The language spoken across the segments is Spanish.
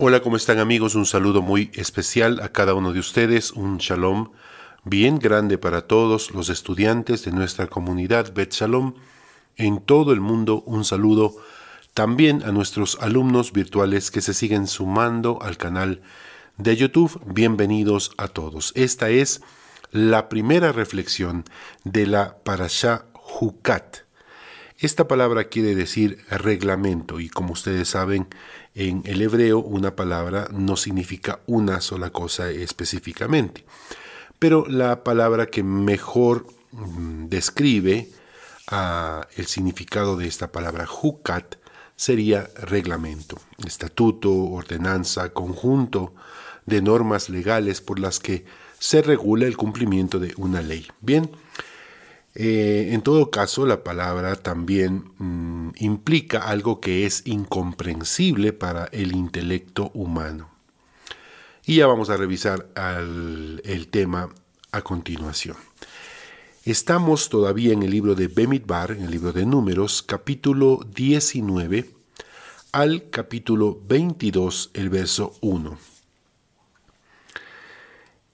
Hola, ¿cómo están amigos? Un saludo muy especial a cada uno de ustedes, un shalom bien grande para todos los estudiantes de nuestra comunidad Bet Shalom. En todo el mundo un saludo también a nuestros alumnos virtuales que se siguen sumando al canal de YouTube. Bienvenidos a todos. Esta es la primera reflexión de la parasha Jukat. Esta palabra quiere decir reglamento y como ustedes saben, en el hebreo una palabra no significa una sola cosa específicamente, pero la palabra que mejor mm, describe ah, el significado de esta palabra hukat sería reglamento, estatuto, ordenanza, conjunto de normas legales por las que se regula el cumplimiento de una ley. Bien, eh, en todo caso, la palabra también mm, implica algo que es incomprensible para el intelecto humano. Y ya vamos a revisar el tema a continuación. Estamos todavía en el libro de Bemidbar, en el libro de Números, capítulo 19 al capítulo 22, el verso 1.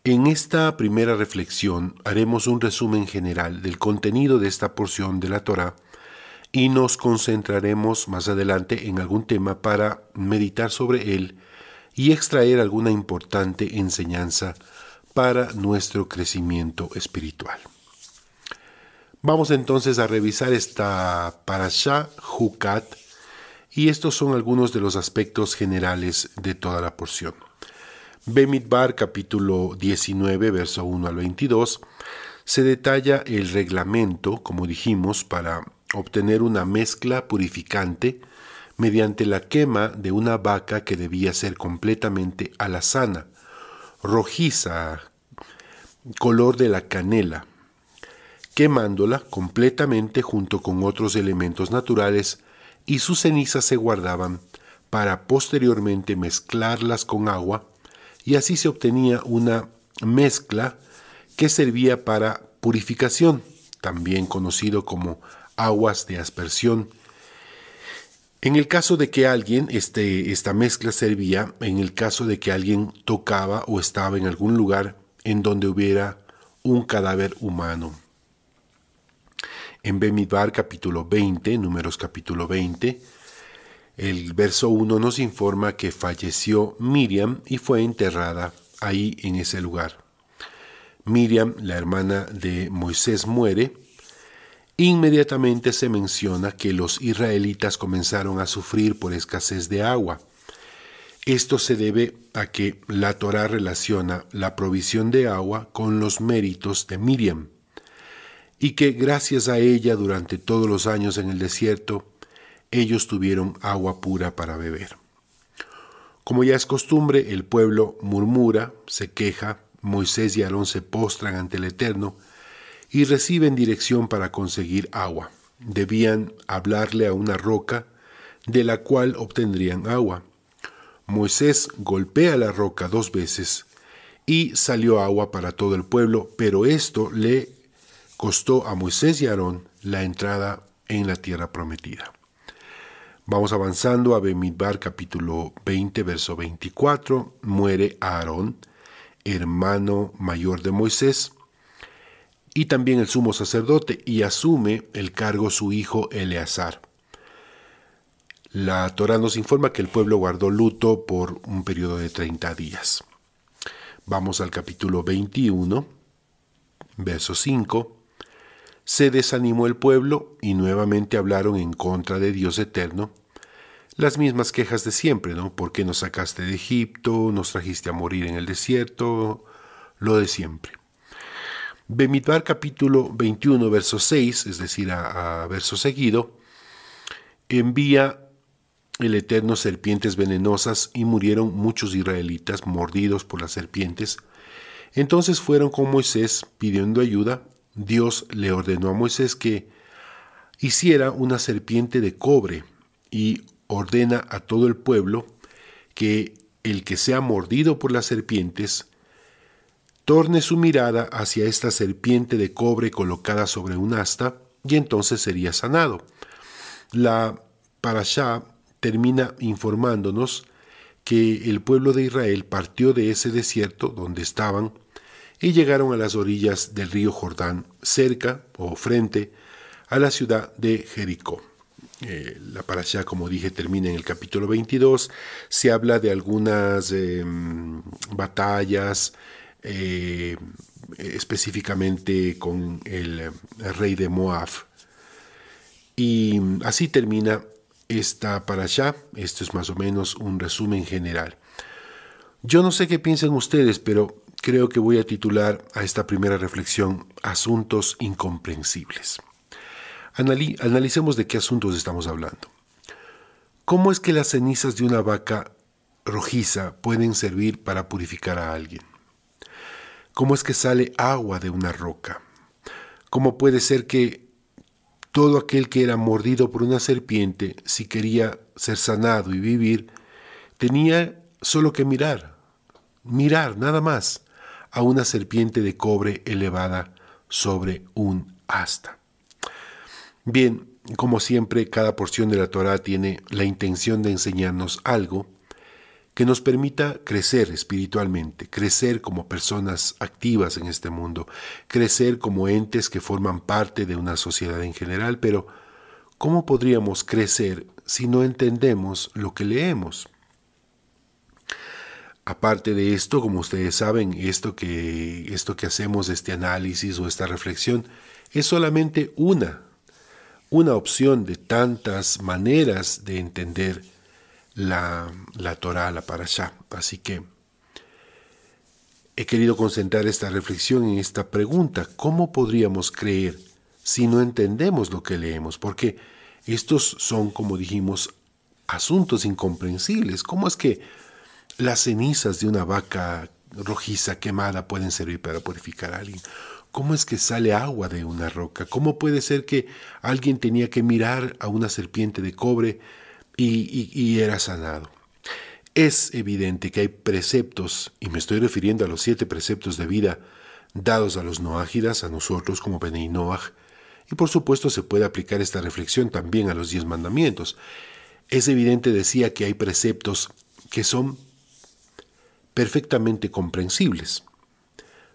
En esta primera reflexión haremos un resumen general del contenido de esta porción de la Torah y nos concentraremos más adelante en algún tema para meditar sobre él y extraer alguna importante enseñanza para nuestro crecimiento espiritual. Vamos entonces a revisar esta parasha Hukat, y estos son algunos de los aspectos generales de toda la porción. Bemidbar capítulo 19, verso 1 al 22, se detalla el reglamento, como dijimos, para obtener una mezcla purificante mediante la quema de una vaca que debía ser completamente alazana, rojiza, color de la canela, quemándola completamente junto con otros elementos naturales y sus cenizas se guardaban para posteriormente mezclarlas con agua y así se obtenía una mezcla que servía para purificación, también conocido como aguas de aspersión. En el caso de que alguien, este, esta mezcla servía en el caso de que alguien tocaba o estaba en algún lugar en donde hubiera un cadáver humano. En Bemidbar capítulo 20, números capítulo 20, el verso 1 nos informa que falleció Miriam y fue enterrada ahí en ese lugar. Miriam, la hermana de Moisés, muere. Inmediatamente se menciona que los israelitas comenzaron a sufrir por escasez de agua. Esto se debe a que la Torá relaciona la provisión de agua con los méritos de Miriam, y que gracias a ella durante todos los años en el desierto ellos tuvieron agua pura para beber. Como ya es costumbre, el pueblo murmura, se queja, Moisés y Aarón se postran ante el Eterno y reciben dirección para conseguir agua. Debían hablarle a una roca de la cual obtendrían agua. Moisés golpea la roca dos veces y salió agua para todo el pueblo, pero esto le costó a Moisés y Aarón la entrada en la tierra prometida. Vamos avanzando a Bemidbar capítulo 20, verso 24. Muere Aarón, hermano mayor de Moisés, y también el sumo sacerdote, y asume el cargo su hijo Eleazar. La Torá nos informa que el pueblo guardó luto por un periodo de 30 días. Vamos al capítulo 21, verso 5 se desanimó el pueblo y nuevamente hablaron en contra de Dios eterno. Las mismas quejas de siempre, ¿no? porque nos sacaste de Egipto? ¿Nos trajiste a morir en el desierto? Lo de siempre. Bemidbar capítulo 21, verso 6, es decir, a, a verso seguido, envía el Eterno serpientes venenosas y murieron muchos israelitas mordidos por las serpientes. Entonces fueron con Moisés pidiendo ayuda Dios le ordenó a Moisés que hiciera una serpiente de cobre y ordena a todo el pueblo que el que sea mordido por las serpientes torne su mirada hacia esta serpiente de cobre colocada sobre un asta y entonces sería sanado. La Parasha termina informándonos que el pueblo de Israel partió de ese desierto donde estaban y llegaron a las orillas del río Jordán, cerca o frente a la ciudad de Jericó. Eh, la parasha, como dije, termina en el capítulo 22. Se habla de algunas em, batallas, eh, específicamente con el, eh, rey de Moab. Y así termina esta parasha. Esto es más o menos un resumen general. Yo no sé qué piensan ustedes, pero creo que voy a titular a esta primera reflexión Asuntos incomprensibles. analicemos de qué asuntos estamos hablando. ¿Cómo es que las cenizas de una vaca rojiza pueden servir para purificar a alguien? ¿Cómo es que sale agua de una roca? ¿Cómo puede ser que todo aquel que era mordido por una serpiente, si quería ser sanado y vivir, tenía solo que mirar, mirar, nada más, a una serpiente de cobre elevada sobre un asta. Bien, como siempre, cada porción de la Torá tiene la intención de enseñarnos algo que nos permita crecer espiritualmente, crecer como personas activas en este mundo, crecer como entes que forman parte de una sociedad en general, pero ¿cómo podríamos crecer si no entendemos lo que leemos? Aparte de esto, como ustedes saben, esto que, esto que hacemos, este análisis o esta reflexión, es solamente una, una opción de tantas maneras de entender la, la Torah, la Parashá. Así que he querido concentrar esta reflexión en esta pregunta, ¿cómo podríamos creer si no entendemos lo que leemos? Porque estos son, como dijimos, asuntos incomprensibles. ¿Cómo es que las cenizas de una vaca rojiza quemada pueden servir para purificar a alguien. ¿Cómo es que sale agua de una roca? ¿Cómo puede ser que alguien tenía que mirar a una serpiente de cobre y, era sanado? Es evidente que hay preceptos, y me estoy refiriendo a los siete preceptos de vida dados a los noágidas, a nosotros como Benei y por supuesto se puede aplicar esta reflexión también a los diez mandamientos. Es evidente, decía, que hay preceptos que son perfectamente comprensibles.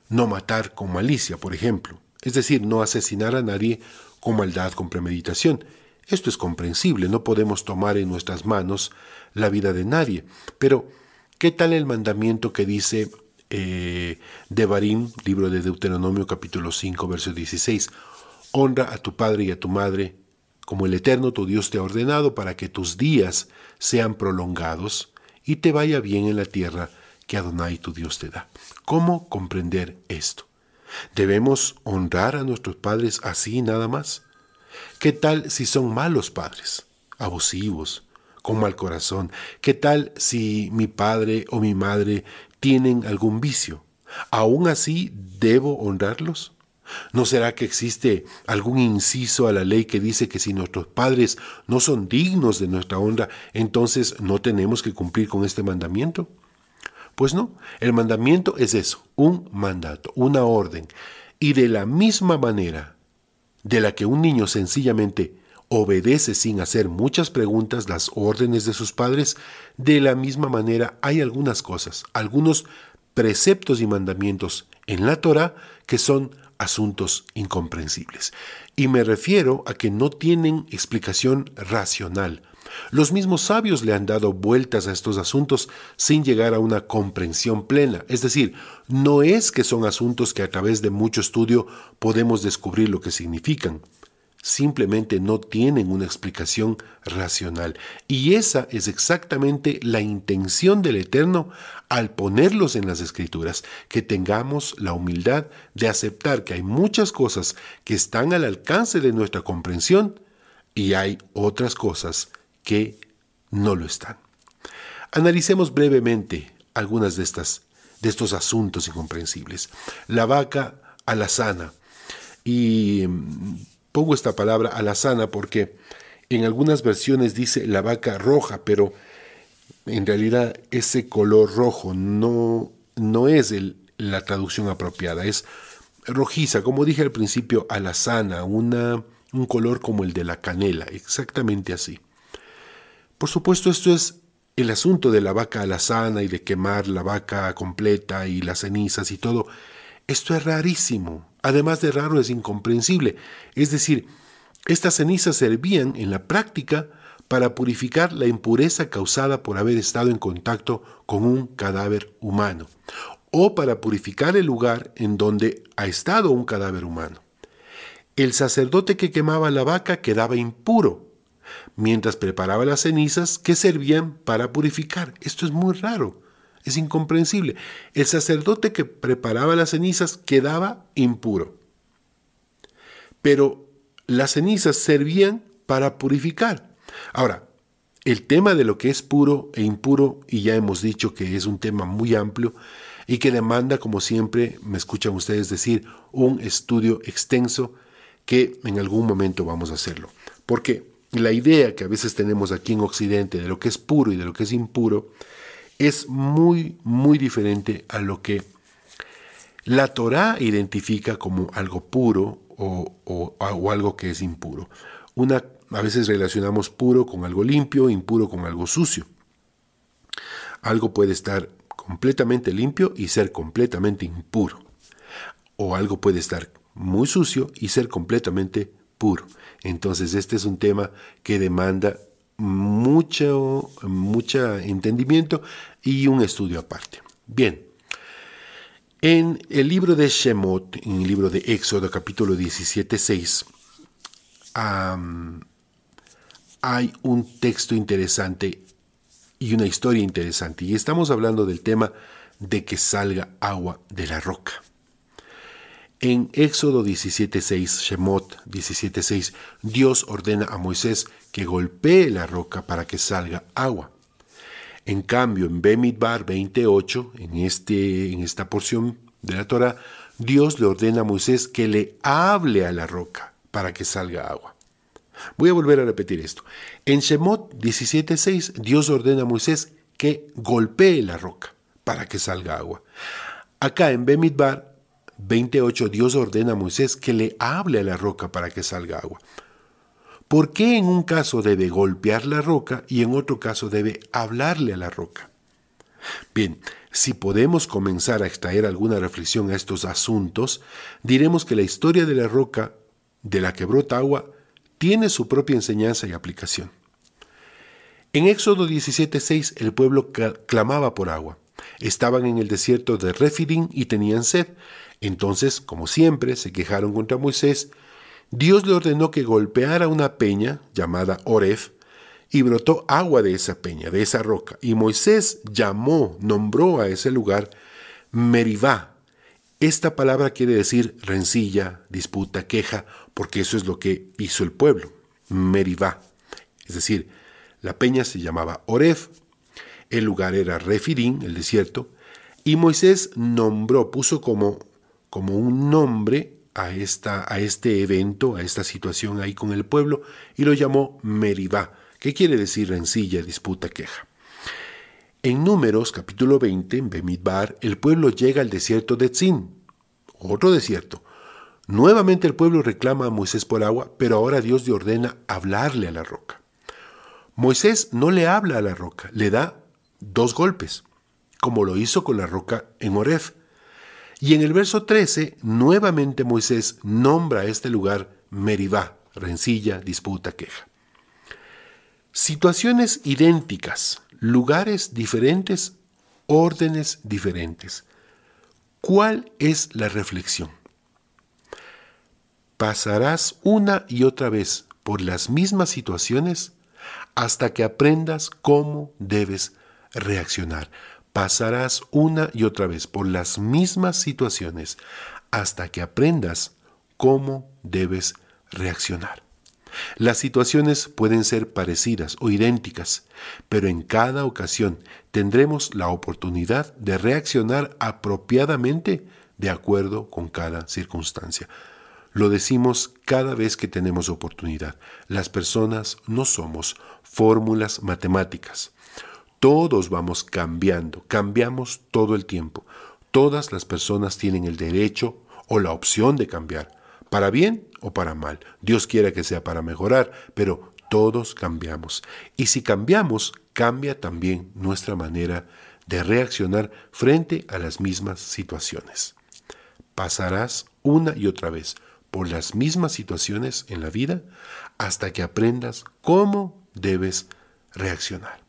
No matar con malicia, por ejemplo, es decir, no asesinar a nadie con maldad, con premeditación. Esto es comprensible, no podemos tomar en nuestras manos la vida de nadie. Pero, ¿qué tal el mandamiento que dice eh, Devarim, libro de Deuteronomio capítulo 5, verso 16? Honra a tu padre y a tu madre, como el Eterno tu Dios te ha ordenado, para que tus días sean prolongados y te vaya bien en la tierra que Adonai tu Dios te da. ¿Cómo comprender esto? ¿Debemos honrar a nuestros padres así nada más? ¿Qué tal si son malos padres, abusivos, con mal corazón? ¿Qué tal si mi padre o mi madre tienen algún vicio? ¿Aún así debo honrarlos? ¿No será que existe algún inciso a la ley que dice que si nuestros padres no son dignos de nuestra honra, entonces no tenemos que cumplir con este mandamiento? Pues no, el mandamiento es eso, un mandato, una orden. Y de la misma manera de la que un niño sencillamente obedece sin hacer muchas preguntas las órdenes de sus padres, de la misma manera hay algunas cosas, algunos preceptos y mandamientos en la Torah que son asuntos incomprensibles. Y me refiero a que no tienen explicación racional, los mismos sabios le han dado vueltas a estos asuntos sin llegar a una comprensión plena. Es decir, no es que son asuntos que a través de mucho estudio podemos descubrir lo que significan. Simplemente no tienen una explicación racional. Y esa es exactamente la intención del Eterno al ponerlos en las escrituras, que tengamos la humildad de aceptar que hay muchas cosas que están al alcance de nuestra comprensión y hay otras cosas que no lo están. Analicemos brevemente algunas de estas de estos asuntos incomprensibles. La vaca alazana. Y mm, pongo esta palabra alazana porque en algunas versiones dice la vaca roja, pero en realidad ese color rojo no, no es el, la traducción apropiada, es rojiza, como dije al principio, alazana, una, un color como el de la canela, exactamente así. Por supuesto, esto es el asunto de la vaca sana y de quemar la vaca completa y las cenizas y todo. Esto es rarísimo. Además de raro, es incomprensible. Es decir, estas cenizas servían en la práctica para purificar la impureza causada por haber estado en contacto con un cadáver humano, o para purificar el lugar en donde ha estado un cadáver humano. El sacerdote que quemaba la vaca quedaba impuro mientras preparaba las cenizas que servían para purificar. Esto es muy raro, es incomprensible. El sacerdote que preparaba las cenizas quedaba impuro, pero las cenizas servían para purificar. Ahora, el tema de lo que es puro e impuro, y ya hemos dicho que es un tema muy amplio y que demanda, como siempre me escuchan ustedes decir, un estudio extenso que en algún momento vamos a hacerlo. ¿Por qué? la idea que a veces tenemos aquí en Occidente de lo que es puro y de lo que es impuro es muy, muy diferente a lo que la Torá identifica como algo puro o, algo que es impuro. Una, a veces relacionamos puro con algo limpio, impuro con algo sucio. Algo puede estar completamente limpio y ser completamente impuro. O algo puede estar muy sucio y ser completamente puro. Entonces este es un tema que demanda mucho, entendimiento y un estudio aparte. Bien, en el libro de Shemot, en el libro de Éxodo capítulo 17, 6, hay un texto interesante y una historia interesante. Y estamos hablando del tema de que salga agua de la roca. En Éxodo 17.6, Shemot 17.6, Dios ordena a Moisés que golpee la roca para que salga agua. En cambio, en Bemidbar 28, en, este, en esta porción de la Torah, Dios le ordena a Moisés que le hable a la roca para que salga agua. Voy a volver a repetir esto. En Shemot 17.6, Dios ordena a Moisés que golpee la roca para que salga agua. Acá en Bemidbar 28 Dios ordena a Moisés que le hable a la roca para que salga agua. ¿Por qué en un caso debe golpear la roca y en otro caso debe hablarle a la roca? Bien, si podemos comenzar a extraer alguna reflexión a estos asuntos, diremos que la historia de la roca de la que brota agua tiene su propia enseñanza y aplicación. En Éxodo 17:6 el pueblo clamaba por agua. Estaban en el desierto de Refidim y tenían sed. Entonces, como siempre, se quejaron contra Moisés. Dios le ordenó que golpeara una peña llamada Oref, y brotó agua de esa peña, de esa roca. Y Moisés llamó, nombró a ese lugar Merivá. Esta palabra quiere decir rencilla, disputa, queja, porque eso es lo que hizo el pueblo, Merivá, Es decir, la peña se llamaba Oref, el lugar era Refirín, el desierto, y Moisés nombró, puso como como un nombre a, esta, a este evento, a esta situación ahí con el pueblo, y lo llamó Meribá, que quiere decir rencilla, disputa, queja. En Números, capítulo 20, en Bemidbar, el pueblo llega al desierto de Tzin, otro desierto. Nuevamente el pueblo reclama a Moisés por agua, pero ahora Dios le ordena hablarle a la roca. Moisés no le habla a la roca, le da dos golpes, como lo hizo con la roca en Oref. Y en el verso 13, nuevamente Moisés nombra este lugar Meribá, rencilla, disputa, queja. Situaciones idénticas, lugares diferentes, órdenes diferentes. ¿Cuál es la reflexión? Pasarás una y otra vez por las mismas situaciones hasta que aprendas cómo debes reaccionar Pasarás una y otra vez por las mismas situaciones hasta que aprendas cómo debes reaccionar. Las situaciones pueden ser parecidas o idénticas, pero en cada ocasión tendremos la oportunidad de reaccionar apropiadamente de acuerdo con cada circunstancia. Lo decimos cada vez que tenemos oportunidad. Las personas no somos fórmulas matemáticas. Todos vamos cambiando, cambiamos todo el tiempo. Todas las personas tienen el derecho o la opción de cambiar, para bien o para mal. Dios quiera que sea para mejorar, pero todos cambiamos. Y si cambiamos, cambia también nuestra manera de reaccionar frente a las mismas situaciones. Pasarás una y otra vez por las mismas situaciones en la vida hasta que aprendas cómo debes reaccionar.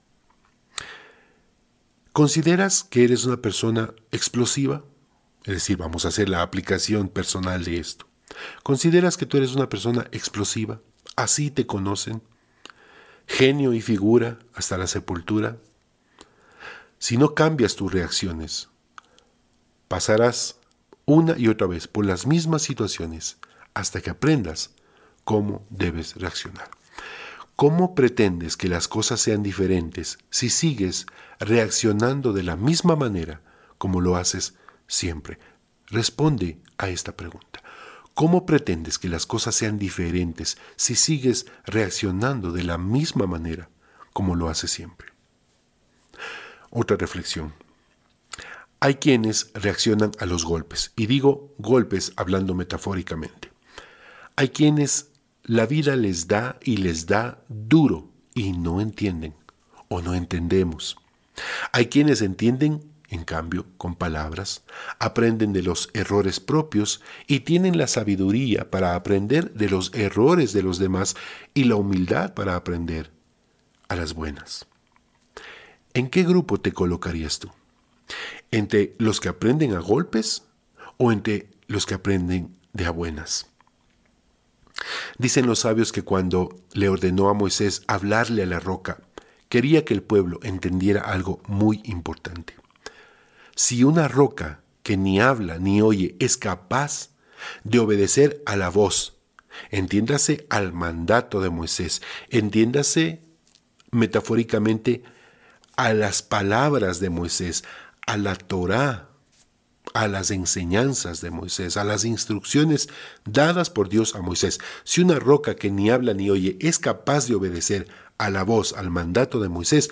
¿Consideras que eres una persona explosiva? Es decir, vamos a hacer la aplicación personal de esto. ¿Consideras que tú eres una persona explosiva? Así te conocen. Genio y figura hasta la sepultura. Si no cambias tus reacciones, pasarás una y otra vez por las mismas situaciones hasta que aprendas cómo debes reaccionar. ¿Cómo pretendes que las cosas sean diferentes si sigues reaccionando de la misma manera como lo haces siempre? Responde a esta pregunta. ¿Cómo pretendes que las cosas sean diferentes si sigues reaccionando de la misma manera como lo haces siempre? Otra reflexión. Hay quienes reaccionan a los golpes, y digo golpes hablando metafóricamente. Hay quienes la vida les da y les da duro y no entienden o no entendemos. Hay quienes entienden, en cambio, con palabras, aprenden de los errores propios y tienen la sabiduría para aprender de los errores de los demás y la humildad para aprender a las buenas. ¿En qué grupo te colocarías tú? ¿Entre los que aprenden a golpes o entre los que aprenden de a buenas? Dicen los sabios que cuando le ordenó a Moisés hablarle a la roca, quería que el pueblo entendiera algo muy importante. Si una roca que ni habla ni oye es capaz de obedecer a la voz, entiéndase al mandato de Moisés, entiéndase metafóricamente a las palabras de Moisés, a la Torá a las enseñanzas de Moisés, a las instrucciones dadas por Dios a Moisés. Si una roca que ni habla ni oye es capaz de obedecer a la voz, al mandato de Moisés,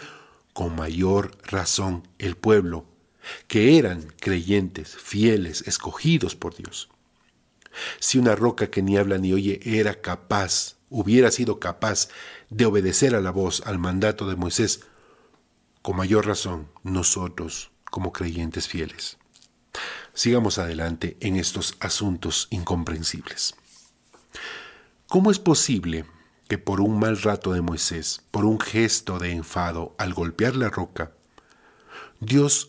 con mayor razón el pueblo, que eran creyentes, fieles, escogidos por Dios. Si una roca que ni habla ni oye era capaz, hubiera sido capaz de obedecer a la voz, al mandato de Moisés, con mayor razón nosotros como creyentes fieles. Sigamos adelante en estos asuntos incomprensibles. ¿Cómo es posible que por un mal rato de Moisés, por un gesto de enfado al golpear la roca, Dios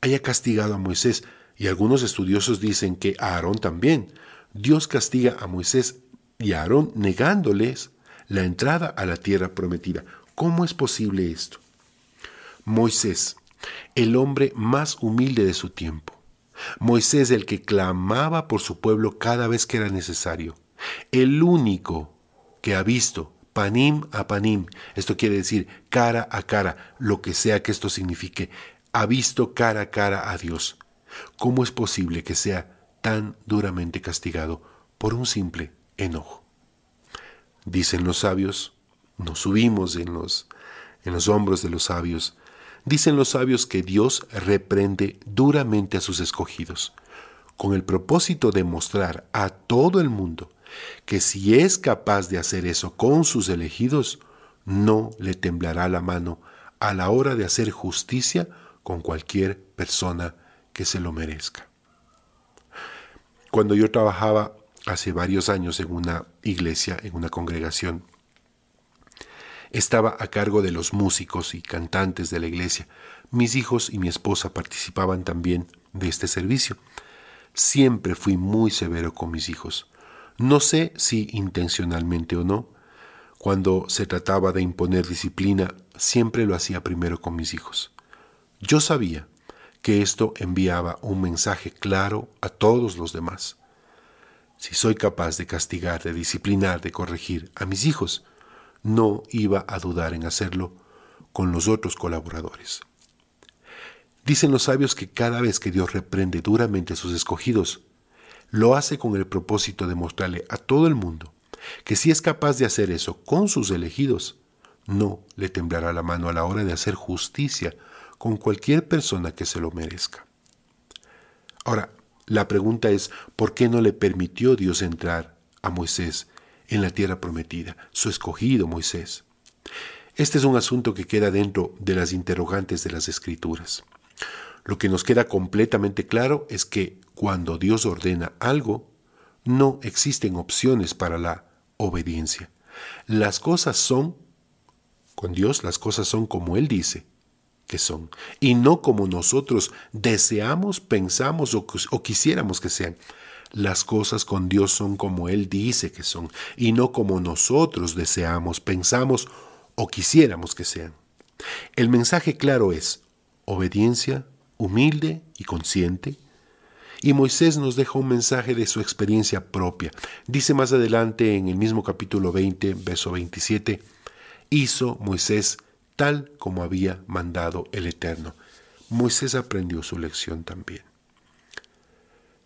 haya castigado a Moisés? Y algunos estudiosos dicen que a Aarón también. Dios castiga a Moisés y a Aarón negándoles la entrada a la tierra prometida. ¿Cómo es posible esto? Moisés, el hombre más humilde de su tiempo, Moisés el que clamaba por su pueblo cada vez que era necesario, el único que ha visto panim a panim, esto quiere decir cara a cara, lo que sea que esto signifique, ha visto cara a cara a Dios. ¿Cómo es posible que sea tan duramente castigado por un simple enojo? Dicen los sabios, nos subimos en los, en los hombros de los sabios Dicen los sabios que Dios reprende duramente a sus escogidos, con el propósito de mostrar a todo el mundo que si es capaz de hacer eso con sus elegidos, no le temblará la mano a la hora de hacer justicia con cualquier persona que se lo merezca. Cuando yo trabajaba hace varios años en una iglesia, en una congregación, estaba a cargo de los músicos y cantantes de la iglesia. Mis hijos y mi esposa participaban también de este servicio. Siempre fui muy severo con mis hijos. No sé si intencionalmente o no. Cuando se trataba de imponer disciplina, siempre lo hacía primero con mis hijos. Yo sabía que esto enviaba un mensaje claro a todos los demás. Si soy capaz de castigar, de disciplinar, de corregir a mis hijos, no iba a dudar en hacerlo con los otros colaboradores. Dicen los sabios que cada vez que Dios reprende duramente a sus escogidos, lo hace con el propósito de mostrarle a todo el mundo que si es capaz de hacer eso con sus elegidos, no le temblará la mano a la hora de hacer justicia con cualquier persona que se lo merezca. Ahora, la pregunta es, ¿por qué no le permitió Dios entrar a Moisés en la tierra prometida, su escogido Moisés. Este es un asunto que queda dentro de las interrogantes de las escrituras. Lo que nos queda completamente claro es que cuando Dios ordena algo, no existen opciones para la obediencia. Las cosas son, con Dios las cosas son como Él dice que son, y no como nosotros deseamos, pensamos o, quisiéramos que sean. Las cosas con Dios son como Él dice que son y no como nosotros deseamos, pensamos o quisiéramos que sean. El mensaje claro es obediencia humilde y consciente. Y Moisés nos deja un mensaje de su experiencia propia. Dice más adelante en el mismo capítulo 20, verso 27, hizo Moisés tal como había mandado el Eterno. Moisés aprendió su lección también.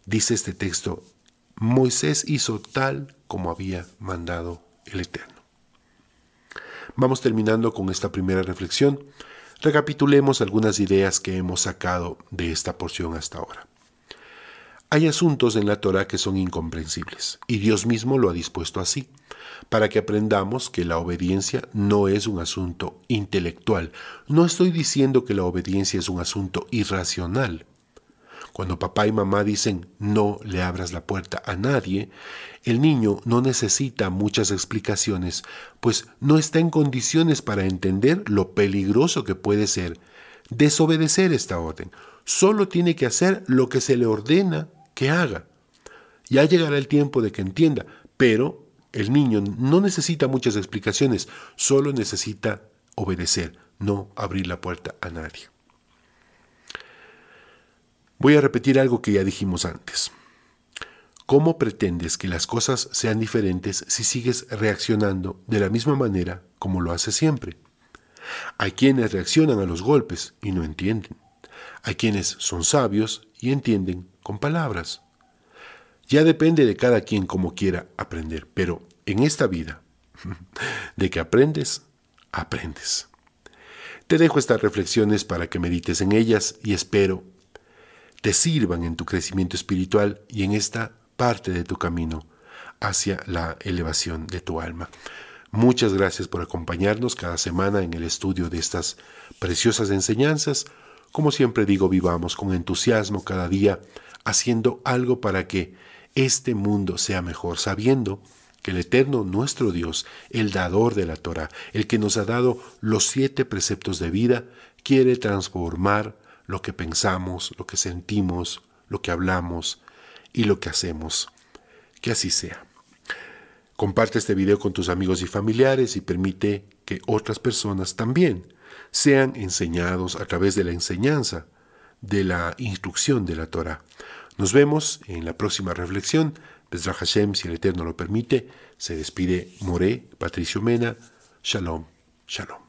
Dice este texto, Moisés hizo tal como había mandado el Eterno. Vamos terminando con esta primera reflexión. Recapitulemos algunas ideas que hemos sacado de esta porción hasta ahora. Hay asuntos en la Torah que son incomprensibles, y Dios mismo lo ha dispuesto así, para que aprendamos que la obediencia no es un asunto intelectual. No estoy diciendo que la obediencia es un asunto irracional, cuando papá y mamá dicen no le abras la puerta a nadie, el niño no necesita muchas explicaciones, pues no está en condiciones para entender lo peligroso que puede ser desobedecer esta orden. Solo tiene que hacer lo que se le ordena que haga. Ya llegará el tiempo de que entienda, pero el niño no necesita muchas explicaciones, solo necesita obedecer, no abrir la puerta a nadie. Voy a repetir algo que ya dijimos antes. ¿Cómo pretendes que las cosas sean diferentes si sigues reaccionando de la misma manera como lo haces siempre? Hay quienes reaccionan a los golpes y no entienden. Hay quienes son sabios y entienden con palabras. Ya depende de cada quien como quiera aprender, pero en esta vida, de que aprendes, aprendes. Te dejo estas reflexiones para que medites en ellas y espero te sirvan en tu crecimiento espiritual y en esta parte de tu camino hacia la elevación de tu alma. Muchas gracias por acompañarnos cada semana en el estudio de estas preciosas enseñanzas. Como siempre digo, vivamos con entusiasmo cada día, haciendo algo para que este mundo sea mejor, sabiendo que el Eterno nuestro Dios, el dador de la Torah, el que nos ha dado los siete preceptos de vida, quiere transformar lo que pensamos, lo que sentimos, lo que hablamos y lo que hacemos. Que así sea. Comparte este video con tus amigos y familiares y permite que otras personas también sean enseñados a través de la enseñanza, de la instrucción de la Torah. Nos vemos en la próxima reflexión. Bezra Hashem, si el Eterno lo permite, se despide Moré, Patricio Mena. Shalom, shalom.